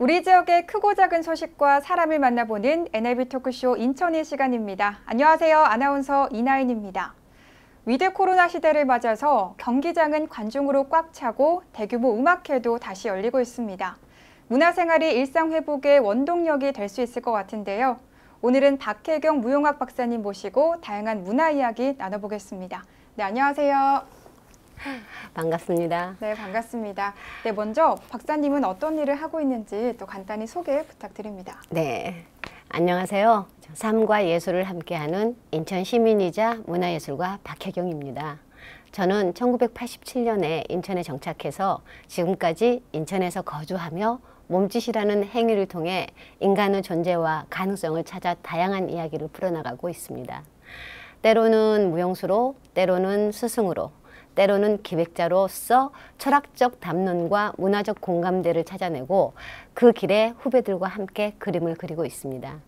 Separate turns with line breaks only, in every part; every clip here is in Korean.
우리 지역의 크고 작은 소식과 사람을 만나보는 NLB 토크쇼 인천의 시간입니다. 안녕하세요. 아나운서 이나인입니다. 위드 코로나 시대를 맞아서 경기장은 관중으로 꽉 차고 대규모 음악회도 다시 열리고 있습니다. 문화생활이 일상회복의 원동력이 될 수 있을 것 같은데요. 오늘은 박혜경 무용학 박사님 모시고 다양한 문화 이야기 나눠보겠습니다. 네, 안녕하세요.
반갑습니다.
네, 반갑습니다. 네, 먼저 박사님은 어떤 일을 하고 있는지 또 간단히 소개 부탁드립니다.
네, 안녕하세요. 삶과 예술을 함께하는 인천 시민이자 문화예술가 박혜경입니다. 저는 1987년에 인천에 정착해서 지금까지 인천에서 거주하며 몸짓이라는 행위를 통해 인간의 존재와 가능성을 찾아 다양한 이야기를 풀어나가고 있습니다. 때로는 무용수로, 때로는 스승으로, 때로는 기획자로서 철학적 담론과 문화적 공감대를 찾아내고 그 길에 후배들과 함께 그림을 그리고 있습니다.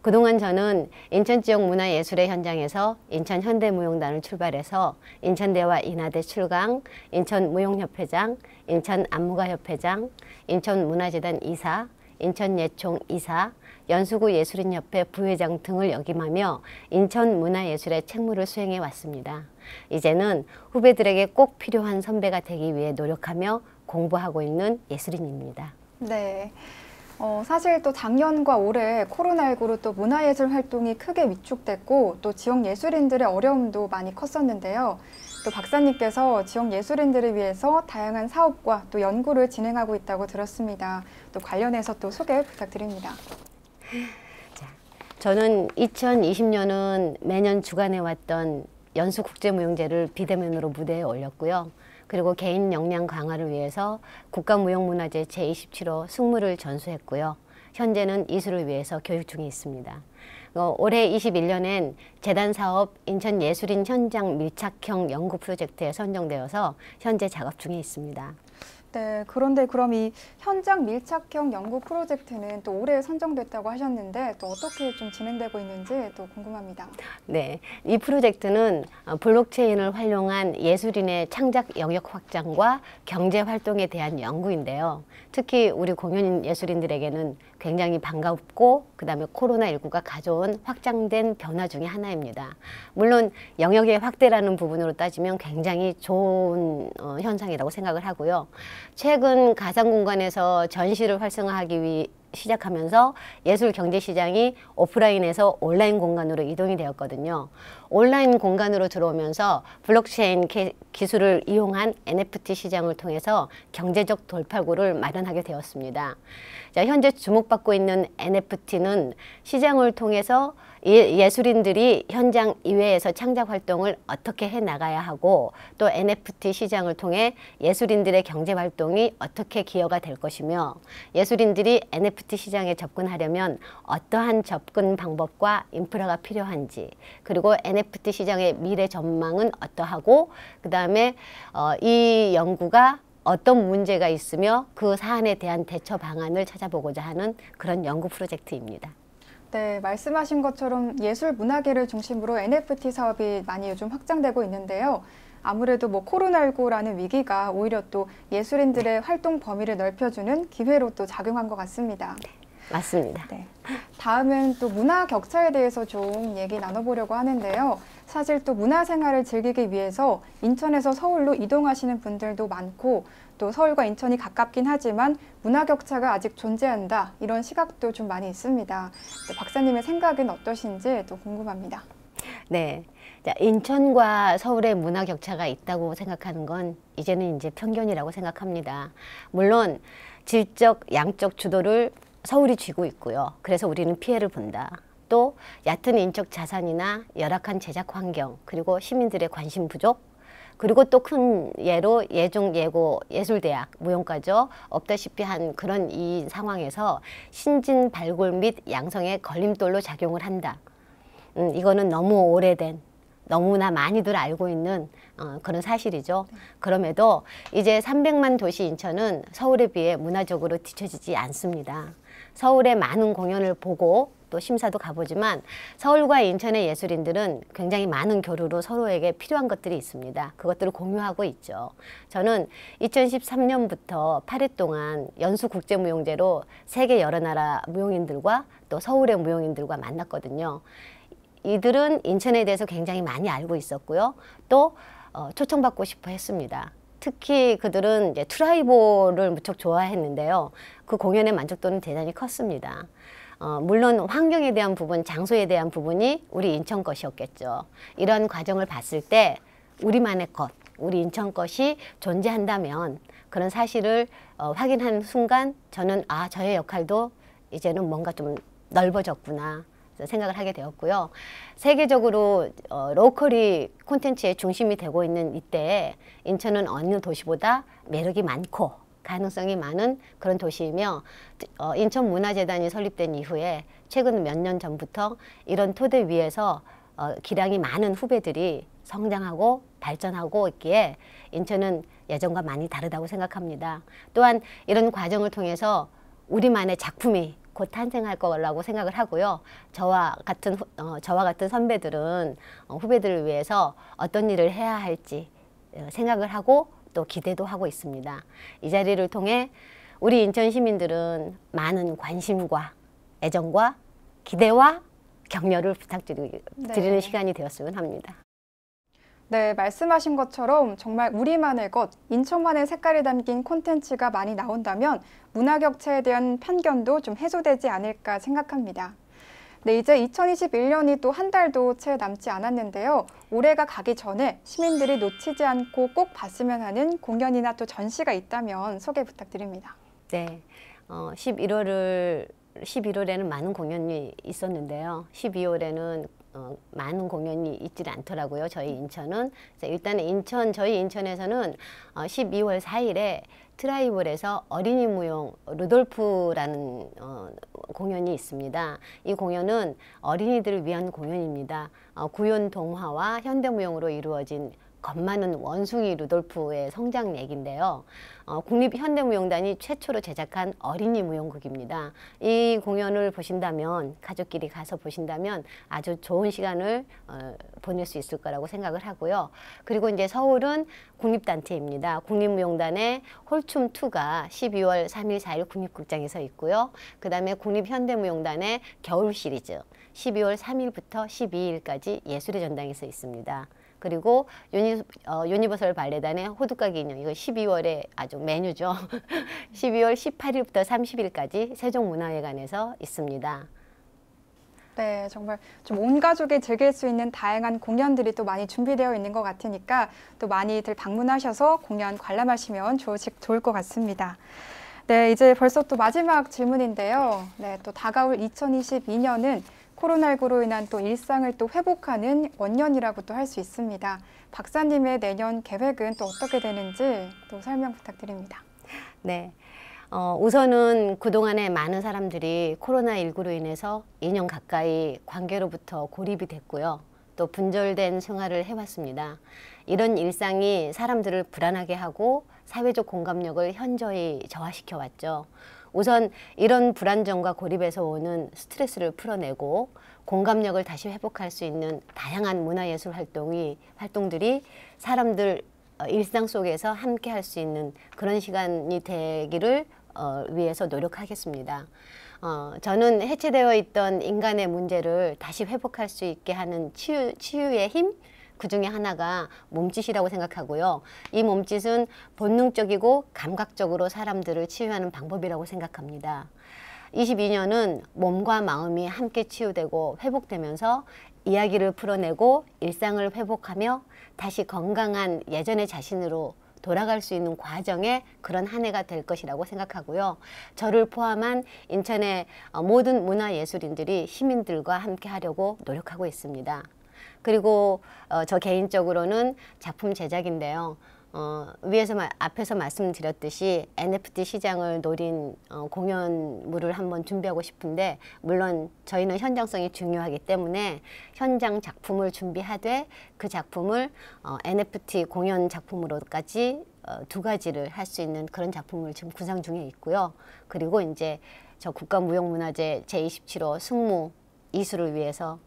그동안 저는 인천 지역 문화예술의 현장에서 인천 현대무용단을 출발해서 인천대와 인하대 출강, 인천 무용협회장, 인천 안무가협회장, 인천 문화재단 이사, 인천 예총 이사, 연수구 예술인협회 부회장 등을 역임하며 인천 문화예술의 책무를 수행해 왔습니다. 이제는 후배들에게 꼭 필요한 선배가 되기 위해 노력하며 공부하고 있는 예술인입니다.
네. 어, 사실 또 작년과 올해 코로나19로 또 문화예술 활동이 크게 위축됐고 또 지역 예술인들의 어려움도 많이 컸었는데요. 또 박사님께서 지역 예술인들을 위해서 다양한 사업과 또 연구를 진행하고 있다고 들었습니다. 또 관련해서 또 소개 부탁드립니다.
저는 2020년은 매년 주관해왔던 연수 국제무용제를 비대면으로 무대에 올렸고요. 그리고 개인 역량 강화를 위해서 국가무용문화제 제27호 승무를 전수했고요. 현재는 이수를 위해서 교육 중에 있습니다. 어, 올해 21년엔 재단 사업 인천예술인 현장 밀착형 연구 프로젝트에 선정되어서 현재 작업 중에 있습니다.
네, 그런데 그럼 이 현장 밀착형 연구 프로젝트는 또 올해 선정됐다고 하셨는데 또 어떻게 좀 진행되고 있는지 또 궁금합니다.
네, 이 프로젝트는 어, 블록체인을 활용한 예술인의 창작 영역 확장과 경제 활동에 대한 연구인데요. 특히 우리 공연 예술인들에게는 굉장히 반갑고 그다음에 코로나19가 가져온 확장된 변화 중의 하나입니다. 물론 영역의 확대라는 부분으로 따지면 굉장히 좋은 어, 현상이라고 생각을 하고요. 최근 가상 공간에서 전시를 활성화하기 위해 시작하면서 예술 경제 시장이 오프라인에서 온라인 공간으로 이동이 되었거든요. 온라인 공간으로 들어오면서 블록체인 기술을 이용한 NFT 시장을 통해서 경제적 돌파구를 마련하게 되었습니다. 자, 현재 주목받고 있는 NFT는 시장을 통해서 예, 예술인들이 현장 이외에서 창작 활동을 어떻게 해 나가야 하고 또 NFT 시장을 통해 예술인들의 경제 활동이 어떻게 기여가 될 것이며 예술인들이 NFT 시장에 접근하려면 어떠한 접근 방법과 인프라가 필요한지 그리고 NFT 시장의 미래 전망은 어떠하고 그다음에 어, 이 연구가 어떤 문제가 있으며 그 사안에 대한 대처 방안을 찾아보고자 하는 그런 연구 프로젝트입니다.
네, 말씀하신 것처럼 예술 문화계를 중심으로 NFT 사업이 많이 요즘 확장되고 있는데요. 아무래도 뭐 코로나19라는 위기가 오히려 또 예술인들의 네. 활동 범위를 넓혀주는 기회로 또 작용한 것 같습니다. 네,
맞습니다. 네.
다음은 또 문화 격차에 대해서 좀 얘기 나눠보려고 하는데요. 사실 또 문화생활을 즐기기 위해서 인천에서 서울로 이동하시는 분들도 많고 또 서울과 인천이 가깝긴 하지만 문화 격차가 아직 존재한다 이런 시각도 좀 많이 있습니다. 네, 박사님의 생각은 어떠신지 또 궁금합니다.
네. 인천과 서울의 문화 격차가 있다고 생각하는 건 이제는 이제 편견이라고 생각합니다. 물론 질적 양적 주도를 서울이 쥐고 있고요. 그래서 우리는 피해를 본다. 또 얕은 인적 자산이나 열악한 제작 환경 그리고 시민들의 관심 부족 그리고 또 큰 예로 예종 예고 예술대학 무용과죠 없다시피 한 그런 이 상황에서 신진 발굴 및 양성의 걸림돌로 작용을 한다. 음, 이거는 너무 오래된 너무나 많이들 알고 있는 어, 그런 사실이죠. 그럼에도 이제 300만 도시 인천은 서울에 비해 문화적으로 뒤처지지 않습니다. 서울의 많은 공연을 보고 또 심사도 가보지만 서울과 인천의 예술인들은 굉장히 많은 교류로 서로에게 필요한 것들이 있습니다. 그것들을 공유하고 있죠. 저는 2013년부터 8일 동안 연수국제무용제로 세계 여러 나라 무용인들과 또 서울의 무용인들과 만났거든요. 이들은 인천에 대해서 굉장히 많이 알고 있었고요. 또 어, 초청받고 싶어 했습니다. 특히 그들은 이제 트라이보를 무척 좋아했는데요. 그 공연의 만족도는 대단히 컸습니다. 어, 물론 환경에 대한 부분, 장소에 대한 부분이 우리 인천 것이었겠죠. 이런 과정을 봤을 때 우리만의 것, 우리 인천 것이 존재한다면 그런 사실을 어, 확인한 순간 저는 아 저의 역할도 이제는 뭔가 좀 넓어졌구나 생각을 하게 되었고요. 세계적으로 어, 로컬이 콘텐츠의 중심이 되고 있는 이때에 인천은 어느 도시보다 매력이 많고 가능성이 많은 그런 도시이며 어, 인천문화재단이 설립된 이후에 최근 몇 년 전부터 이런 토대 위에서 어, 기량이 많은 후배들이 성장하고 발전하고 있기에 인천은 예전과 많이 다르다고 생각합니다. 또한 이런 과정을 통해서 우리만의 작품이 곧 탄생할 거라고 생각을 하고요. 저와 같은 어, 저와 같은 선배들은 어, 후배들을 위해서 어떤 일을 해야 할지 어, 생각을 하고 또 기대도 하고 있습니다. 이 자리를 통해 우리 인천 시민들은 많은 관심과 애정과 기대와 격려를 부탁드리는 네. 시간이 되었으면 합니다.
네, 말씀하신 것처럼 정말 우리만의 것, 인천만의 색깔이 담긴 콘텐츠가 많이 나온다면 문화 격차에 대한 편견도 좀 해소되지 않을까 생각합니다. 네, 이제 2021년이 또 한 달도 채 남지 않았는데요. 올해가 가기 전에 시민들이 놓치지 않고 꼭 봤으면 하는 공연이나 또 전시가 있다면 소개 부탁드립니다.
네, 어, 11월을 11월에는 많은 공연이 있었는데요. 12월에는 어, 많은 공연이 있질 않더라고요. 저희 인천은 일단은 인천 저희 인천에서는 어, 12월 4일에 트라이벌에서 어린이 무용 루돌프라는 어, 공연이 있습니다. 이 공연은 어린이들을 위한 공연입니다. 어, 구연 동화와 현대 무용으로 이루어진 겁많은 원숭이 루돌프의 성장 얘기인데요. 어, 국립현대무용단이 최초로 제작한 어린이 무용극입니다. 이 공연을 보신다면 가족끼리 가서 보신다면 아주 좋은 시간을 어, 보낼 수 있을 거라고 생각을 하고요. 그리고 이제 서울은 국립단체입니다. 국립무용단의 홀춤2가 12월 3일, 4일 국립극장에서 있고요. 그 다음에 국립현대무용단의 겨울 시리즈 12월 3일부터 12일까지 예술의 전당에서 있습니다. 그리고 유니, 어, 유니버설 발레단의 호두까기 인형 이거 12월에 아주 메뉴죠. 12월 18일부터 30일까지 세종문화회관에서 있습니다.
네, 정말 좀 온 가족이 즐길 수 있는 다양한 공연들이 또 많이 준비되어 있는 것 같으니까 또 많이들 방문하셔서 공연 관람하시면 좋, 좋을 것 같습니다. 네, 이제 벌써 또 마지막 질문인데요. 네, 또 다가올 2022년은 코로나19로 인한 또 일상을 또 회복하는 원년이라고 도할 수 있습니다. 박사님의 내년 계획은 또 어떻게 되는지 또 설명 부탁드립니다.
네. 어, 우선은 그동안에 많은 사람들이 코로나19로 인해서 2년 가까이 관계로부터 고립이 됐고요. 또 분절된 생활을 해왔습니다. 이런 일상이 사람들을 불안하게 하고 사회적 공감력을 현저히 저하시켜 왔죠. 우선 이런 불안정과 고립에서 오는 스트레스를 풀어내고 공감력을 다시 회복할 수 있는 다양한 문화예술 활동이 활동들이 사람들 어, 일상 속에서 함께 할 수 있는 그런 시간이 되기를 어, 위해서 노력하겠습니다. 어, 저는 해체되어 있던 인간의 문제를 다시 회복할 수 있게 하는 치유, 치유의 힘, 그중에 하나가 몸짓이라고 생각하고요. 이 몸짓은 본능적이고 감각적으로 사람들을 치유하는 방법이라고 생각합니다. 22년은 몸과 마음이 함께 치유되고 회복되면서 이야기를 풀어내고 일상을 회복하며 다시 건강한 예전의 자신으로 돌아갈 수 있는 과정에 그런 한 해가 될 것이라고 생각하고요. 저를 포함한 인천의 모든 문화예술인들이 시민들과 함께 하려고 노력하고 있습니다. 그리고 어, 저 개인적으로는 작품 제작인데요. 어, 위에서 마, 앞에서 말씀드렸듯이 NFT 시장을 노린 어, 공연물을 한번 준비하고 싶은데 물론 저희는 현장성이 중요하기 때문에 현장 작품을 준비하되 그 작품을 어, NFT 공연 작품으로까지 어, 두 가지를 할 수 있는 그런 작품을 지금 구상 중에 있고요. 그리고 이제 저 국가무형문화재 제27호 승무 이수를 위해서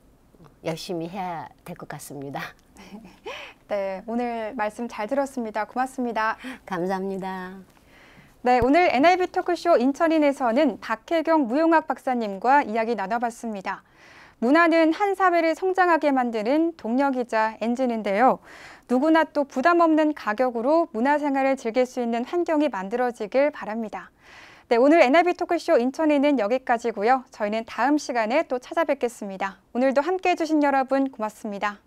열심히 해야 될 것 같습니다.
네, 오늘 말씀 잘 들었습니다. 고맙습니다. 감사합니다. 네, 오늘 NIB 토크쇼 인천인에서는 박혜경 무용학 박사님과 이야기 나눠봤습니다. 문화는 한 사회를 성장하게 만드는 동력이자 엔진인데요. 누구나 또 부담 없는 가격으로 문화생활을 즐길 수 있는 환경이 만들어지길 바랍니다. 네, 오늘 NIB 토크쇼 인천에는 여기까지고요. 저희는 다음 시간에 또 찾아뵙겠습니다. 오늘도 함께해 주신 여러분 고맙습니다.